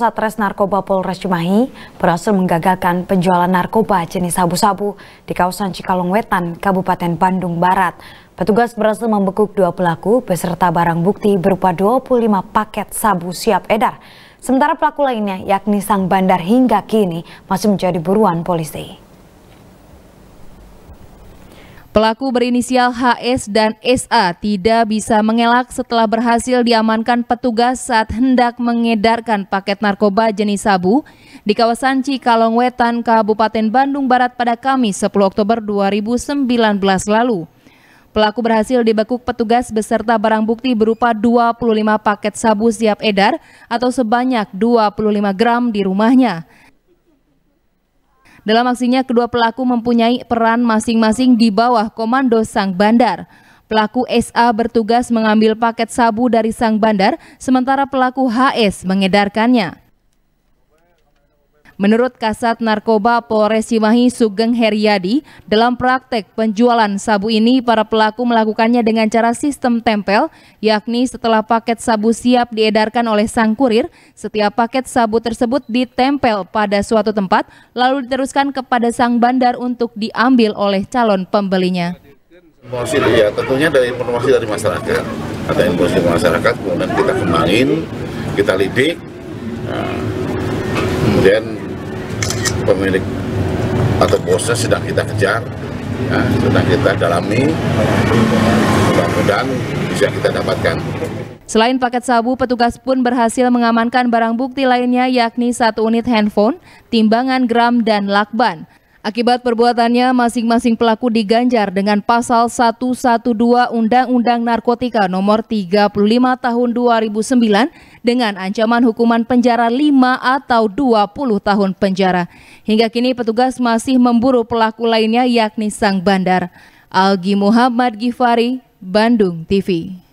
Satres Narkoba Polres Cimahi berhasil menggagalkan penjualan narkoba jenis sabu-sabu di kawasan Cikalong Wetan, Kabupaten Bandung Barat. Petugas berhasil membekuk dua pelaku beserta barang bukti berupa 25 paket sabu siap edar. Sementara pelaku lainnya yakni sang bandar hingga kini masih menjadi buruan polisi. Pelaku berinisial HS dan SA tidak bisa mengelak setelah berhasil diamankan petugas saat hendak mengedarkan paket narkoba jenis sabu di kawasan Cikalong Wetan, Kabupaten Bandung Barat pada Kamis 10 Oktober 2019 lalu. Pelaku berhasil dibekuk petugas beserta barang bukti berupa 25 paket sabu siap edar atau sebanyak 25 gram di rumahnya. Dalam aksinya, kedua pelaku mempunyai peran masing-masing di bawah komando sang bandar. Pelaku SA bertugas mengambil paket sabu dari sang bandar, sementara pelaku HS mengedarkannya. Menurut Kasat Narkoba Polres Cimahi Sugeng Heriadi, dalam praktek penjualan sabu ini para pelaku melakukannya dengan cara sistem tempel, yakni setelah paket sabu siap diedarkan oleh sang kurir, setiap paket sabu tersebut ditempel pada suatu tempat lalu diteruskan kepada sang bandar untuk diambil oleh calon pembelinya. Informasi ya tentunya dari informasi dari masyarakat ada informasi dari masyarakat kemudian kita kembangin kita lidik nah, kemudian pemilik atau bosnya sedang kita kejar ya, sedang kita dalami mudah-mudahan bisa kita dapatkan Selain paket sabu, petugas pun berhasil mengamankan barang bukti lainnya yakni satu unit handphone, timbangan gram, dan lakban. Akibat perbuatannya, masing-masing pelaku diganjar dengan pasal 112 Undang-Undang Narkotika Nomor 35 Tahun 2009 dengan ancaman hukuman penjara 5 atau 20 tahun penjara. Hingga kini petugas masih memburu pelaku lainnya yakni sang bandar. Algi Muhammad Gifari, Bandung TV.